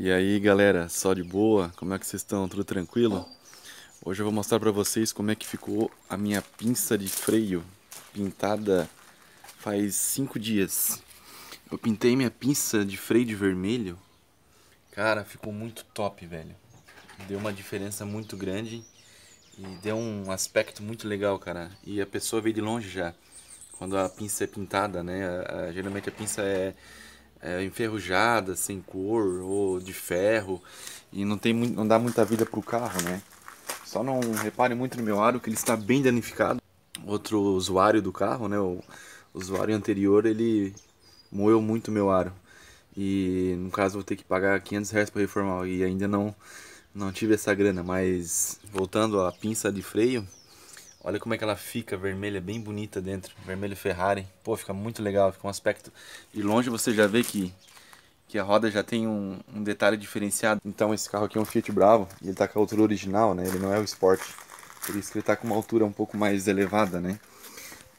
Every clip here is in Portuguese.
E aí galera, só de boa? Como é que vocês estão? Tudo tranquilo? Hoje eu vou mostrar para vocês como é que ficou a minha pinça de freio pintada faz 5 dias. Eu pintei minha pinça de freio de vermelho. Cara, ficou muito top, velho. Deu uma diferença muito grande e deu um aspecto muito legal, cara. E a pessoa veio de longe já. Quando a pinça é pintada, né? A, a, geralmente a pinça é é, enferrujada, sem cor ou de ferro e não tem não dá muita vida para o carro, né? Só não repare muito no meu aro que ele está bem danificado. Outro usuário do carro, né, o usuário anterior, ele moeu muito meu aro e no caso vou ter que pagar 500 reais para reformar e ainda não não tive essa grana, mas voltando à pinça de freio Olha como é que ela fica vermelha, bem bonita dentro. Vermelho Ferrari. Pô, fica muito legal, fica um aspecto. De longe você já vê que, que a roda já tem um, um detalhe diferenciado. Então esse carro aqui é um Fiat Bravo e ele tá com a altura original, né? Ele não é o Sport. Por isso que ele tá com uma altura um pouco mais elevada, né?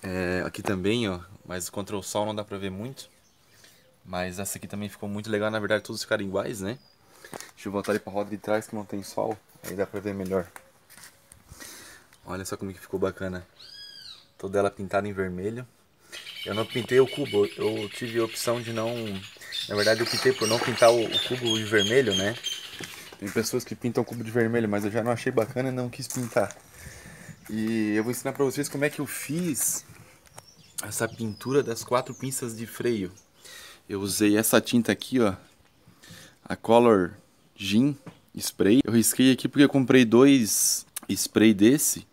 É, aqui também, ó. Mas contra o sol não dá pra ver muito. Mas essa aqui também ficou muito legal. Na verdade todos ficaram iguais, né? Deixa eu voltar ali pra roda de trás que não tem sol. Aí dá pra ver melhor. Olha só como que ficou bacana. Toda ela pintada em vermelho. Eu não pintei o cubo, eu tive a opção de não... Na verdade eu pintei por não pintar o, o cubo de vermelho, né? Tem pessoas que pintam o cubo de vermelho, mas eu já não achei bacana e não quis pintar. E eu vou ensinar pra vocês como é que eu fiz essa pintura das quatro pinças de freio. Eu usei essa tinta aqui, ó. A Color Gin Spray. Eu risquei aqui porque eu comprei dois spray desse.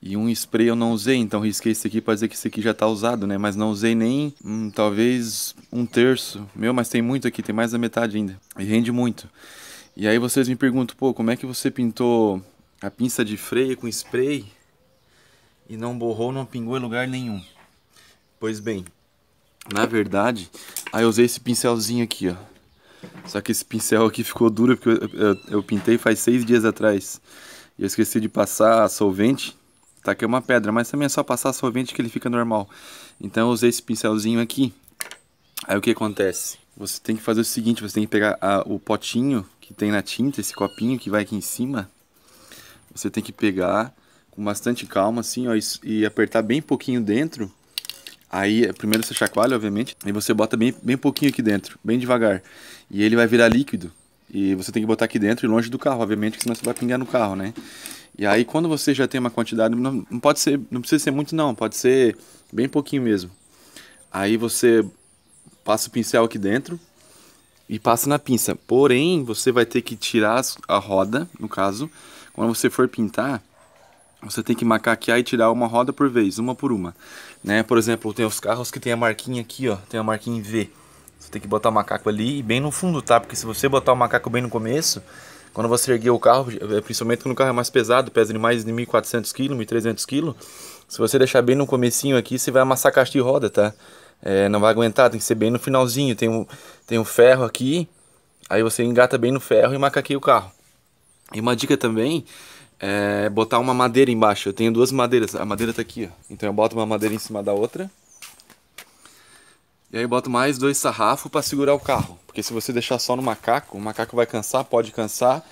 E um spray eu não usei, então risquei esse aqui para dizer que esse aqui já está usado, né? Mas não usei nem, hum, talvez, um terço. Meu, mas tem muito aqui, tem mais da metade ainda. E rende muito. E aí vocês me perguntam, pô, como é que você pintou a pinça de freio com spray e não borrou, não pingou em lugar nenhum? Pois bem, na verdade, aí eu usei esse pincelzinho aqui, ó. Só que esse pincel aqui ficou duro porque eu, eu, eu pintei faz seis dias atrás. E eu esqueci de passar solvente Tá aqui uma pedra, mas também é só passar solvente que ele fica normal. Então eu usei esse pincelzinho aqui. Aí o que acontece? Você tem que fazer o seguinte, você tem que pegar a, o potinho que tem na tinta, esse copinho que vai aqui em cima. Você tem que pegar com bastante calma assim, ó, e, e apertar bem pouquinho dentro. Aí, é, primeiro você chacoalha, obviamente, e você bota bem, bem pouquinho aqui dentro, bem devagar. E ele vai virar líquido. E você tem que botar aqui dentro e longe do carro, obviamente, que senão você vai pingar no carro, né? E aí quando você já tem uma quantidade, não, não pode ser, não precisa ser muito não, pode ser bem pouquinho mesmo. Aí você passa o pincel aqui dentro e passa na pinça. Porém, você vai ter que tirar a roda, no caso, quando você for pintar, você tem que macaquear e tirar uma roda por vez, uma por uma, né? Por exemplo, tem os carros que tem a marquinha aqui, ó, tem a marquinha em V. Você tem que botar o macaco ali e bem no fundo, tá? Porque se você botar o macaco bem no começo, quando você erguer o carro, é, principalmente quando o carro é mais pesado, pesa de mais de 1.400 kg, 1.300 kg, se você deixar bem no comecinho aqui, você vai amassar caixa de roda, tá? É, não vai aguentar, tem que ser bem no finalzinho. Tem um, tem um ferro aqui, aí você engata bem no ferro e macaqueia o carro. E uma dica também é botar uma madeira embaixo. Eu tenho duas madeiras, a madeira tá aqui, ó. Então eu boto uma madeira em cima da outra e aí bota boto mais dois sarrafos para segurar o carro. Porque se você deixar só no macaco, o macaco vai cansar, pode cansar.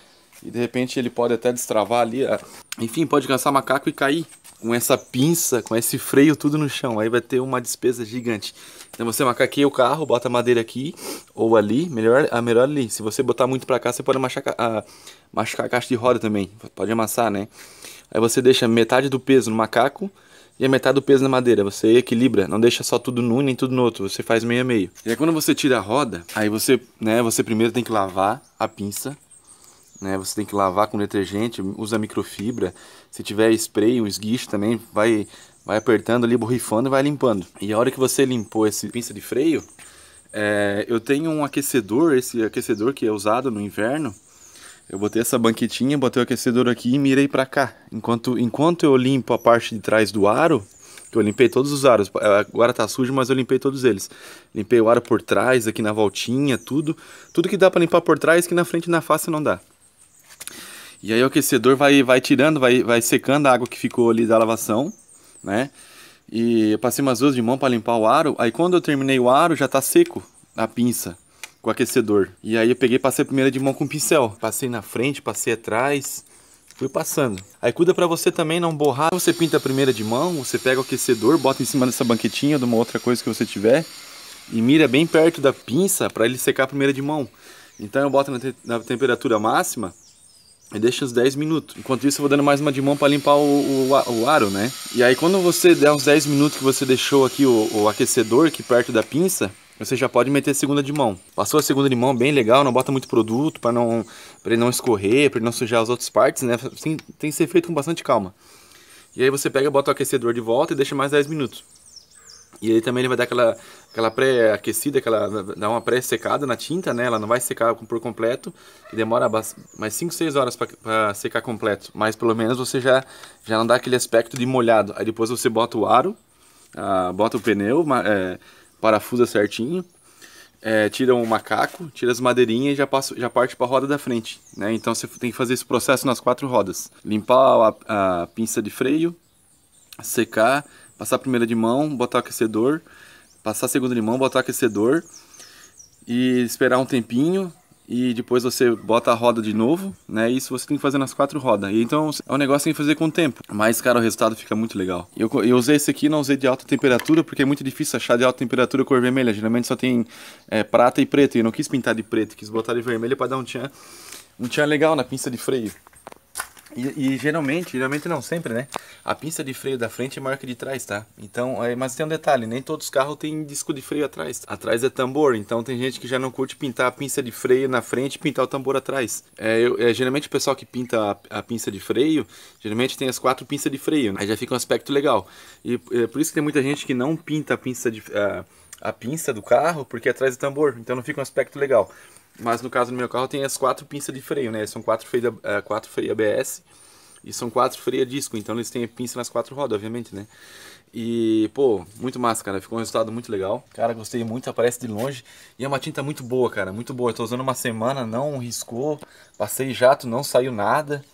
E de repente ele pode até destravar ali. É. Enfim, pode cansar o macaco e cair com essa pinça, com esse freio tudo no chão. Aí vai ter uma despesa gigante. Então você macaqueia o carro, bota a madeira aqui ou ali. Melhor, a melhor ali. Se você botar muito para cá, você pode machucar a, machucar a caixa de roda também. Pode amassar, né? Aí você deixa metade do peso no macaco e a é metade do peso na madeira. Você equilibra, não deixa só tudo num nem tudo no outro, você faz meio a meio. E aí quando você tira a roda, aí você, né, você primeiro tem que lavar a pinça, né, você tem que lavar com detergente, usa microfibra, se tiver spray, um esguicho também, vai vai apertando ali, borrifando e vai limpando. E a hora que você limpou esse pinça de freio, é, eu tenho um aquecedor, esse aquecedor que é usado no inverno, eu botei essa banquetinha, botei o aquecedor aqui e mirei para cá. Enquanto, enquanto eu limpo a parte de trás do aro, que eu limpei todos os aros, é, agora tá sujo, mas eu limpei todos eles. Limpei o aro por trás, aqui na voltinha, tudo. Tudo que dá para limpar por trás, que na frente e na face não dá. E aí o aquecedor vai, vai tirando, vai, vai secando a água que ficou ali da lavação, né? E eu passei umas duas de mão para limpar o aro. Aí quando eu terminei o aro, já tá seco a pinça com aquecedor. E aí eu peguei passei a primeira de mão com pincel. Passei na frente, passei atrás, fui passando. Aí cuida para você também não borrar. Você pinta a primeira de mão, você pega o aquecedor, bota em cima dessa banquetinha de uma outra coisa que você tiver e mira bem perto da pinça para ele secar a primeira de mão. Então eu boto na, te na temperatura máxima e deixa uns 10 minutos. Enquanto isso, eu vou dando mais uma de mão para limpar o, o, o, aro, né? E aí, quando você der uns 10 minutos que você deixou aqui o, o aquecedor, aqui perto da pinça, você já pode meter segunda de mão. Passou a segunda de mão, bem legal, não bota muito produto para não para ele não escorrer, para ele não sujar as outras partes, né? Tem, tem que ser feito com bastante calma. E aí você pega, bota o aquecedor de volta e deixa mais 10 minutos. E aí também ele vai dar aquela, aquela pré-aquecida, aquela, dá uma pré-secada na tinta, né? Ela não vai secar por completo, que demora mais 5, 6 horas para secar completo. Mas pelo menos você já, já não dá aquele aspecto de molhado. Aí depois você bota o aro, ah, bota o pneu, é, parafusa certinho, é, tira o um macaco, tira as madeirinhas e já, passa, já parte para a roda da frente. Né? Então você tem que fazer esse processo nas quatro rodas: limpar a, a pinça de freio, secar, passar a primeira de mão, botar o aquecedor, passar a segunda de mão, botar o aquecedor e esperar um tempinho e depois você bota a roda de novo, né? Isso você tem que fazer nas quatro rodas. E então é um negócio que tem que fazer com o tempo. Mas, cara, o resultado fica muito legal. Eu, eu usei esse aqui, não usei de alta temperatura, porque é muito difícil achar de alta temperatura cor vermelha. Geralmente só tem é, prata e preto. E eu não quis pintar de preto, quis botar de vermelho para dar um tchan, um tchan legal na pinça de freio. E, e, geralmente, geralmente não, sempre, né? A pinça de freio da frente é maior que de trás, tá? Então, é, mas tem um detalhe, nem todos os carros têm disco de freio atrás. Atrás é tambor, então tem gente que já não curte pintar a pinça de freio na frente e pintar o tambor atrás. É, eu, é, geralmente o pessoal que pinta a, a, pinça de freio, geralmente tem as quatro pinças de freio, né? aí já fica um aspecto legal. E é por isso que tem muita gente que não pinta a pinça de... A, a pinça do carro porque é atrás é tambor, então não fica um aspecto legal. Mas no caso do meu carro tem as quatro pinças de freio, né? São quatro freio, uh, quatro freio ABS e são quatro freio disco, então eles têm pinça nas quatro rodas, obviamente, né? E, pô, muito massa, cara. Ficou um resultado muito legal. Cara, gostei muito, aparece de longe. E é uma tinta muito boa, cara. Muito boa. Eu tô usando uma semana, não riscou. Passei jato, não saiu nada.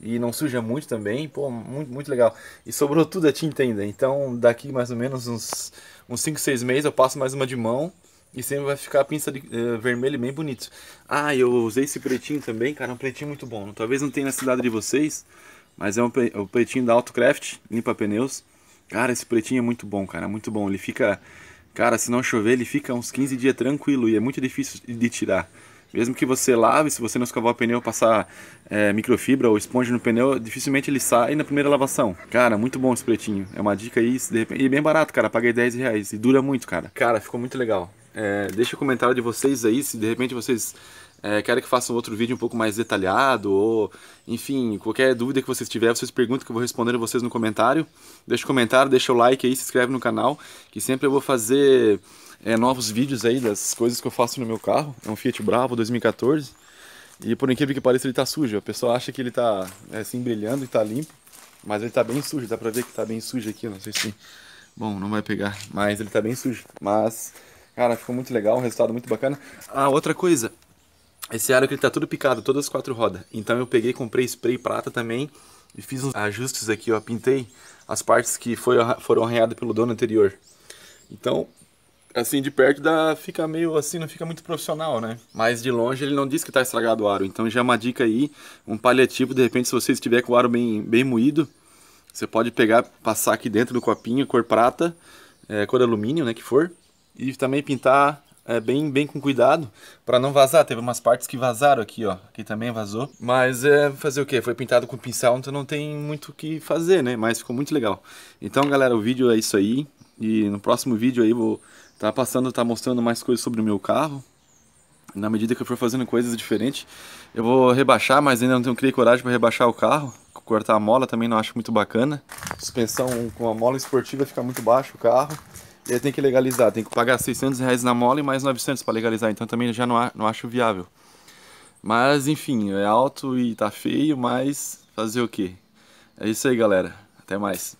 E não suja muito também. Pô, muito, muito legal. E sobrou tudo a tinta ainda. Então, daqui mais ou menos uns 5, uns 6 meses eu passo mais uma de mão. E sempre vai ficar a pinça de, uh, eh, vermelha bem bonito. Ah, eu usei esse pretinho também, cara. É um pretinho muito bom. Talvez não tenha na cidade de vocês, mas é um pre, pretinho da Autocraft, limpa pneus. Cara, esse pretinho é muito bom, cara. É muito bom. Ele fica. Cara, se não chover, ele fica uns 15 dias tranquilo e é muito difícil de tirar. Mesmo que você lave, se você não escovar o pneu, passar é, microfibra ou esponja no pneu, dificilmente ele sai na primeira lavação. Cara, é muito bom esse pretinho. É uma dica aí, de repente... e bem barato, cara. Paguei 10 reais e dura muito, cara. Cara, ficou muito legal. É, deixa o comentário de vocês aí, se de repente vocês é, querem que faça um outro vídeo um pouco mais detalhado, ou enfim, qualquer dúvida que vocês tiverem, vocês perguntam que eu vou responder a vocês no comentário. Deixa o comentário, deixa o like aí, se inscreve no canal, que sempre eu vou fazer é, novos vídeos aí das coisas que eu faço no meu carro. É um Fiat Bravo 2014. E por incrível que pareça, ele tá sujo. A pessoa acha que ele tá é, assim brilhando e tá limpo, mas ele tá bem sujo. Dá pra ver que tá bem sujo aqui, não sei se. Bom, não vai pegar, mas ele tá bem sujo. Mas Cara, ficou muito legal, um resultado muito bacana. Ah, outra coisa. Esse aro aqui tá tudo picado, todas as quatro rodas. Então eu peguei, comprei spray prata também e fiz uns ajustes aqui, ó. Pintei as partes que foi, foram arranhadas pelo dono anterior. Então, assim, de perto dá, fica meio assim, não fica muito profissional, né? Mas de longe ele não diz que tá estragado o aro. Então já é uma dica aí, um paliativo, de repente se você estiver com o aro bem, bem moído, você pode pegar, passar aqui dentro do copinho, cor prata, é, cor alumínio, né, que for e também pintar é, bem, bem com cuidado para não vazar. Teve umas partes que vazaram aqui, ó. Aqui também vazou. Mas é fazer o que? Foi pintado com pincel, então não tem muito o que fazer, né? Mas ficou muito legal. Então, galera, o vídeo é isso aí. E no próximo vídeo aí vou estar tá passando, tá mostrando mais coisas sobre o meu carro. Na medida que eu for fazendo coisas diferentes, eu vou rebaixar, mas ainda não tenho criei coragem para rebaixar o carro. Cortar a mola também não acho muito bacana. Suspensão com a mola esportiva fica muito baixo o carro. Ele tem que legalizar, tem que pagar 600 reais na mola e mais 900 para legalizar, então também já não, não acho viável. Mas enfim, é alto e tá feio, mas fazer o quê? É isso aí, galera. Até mais.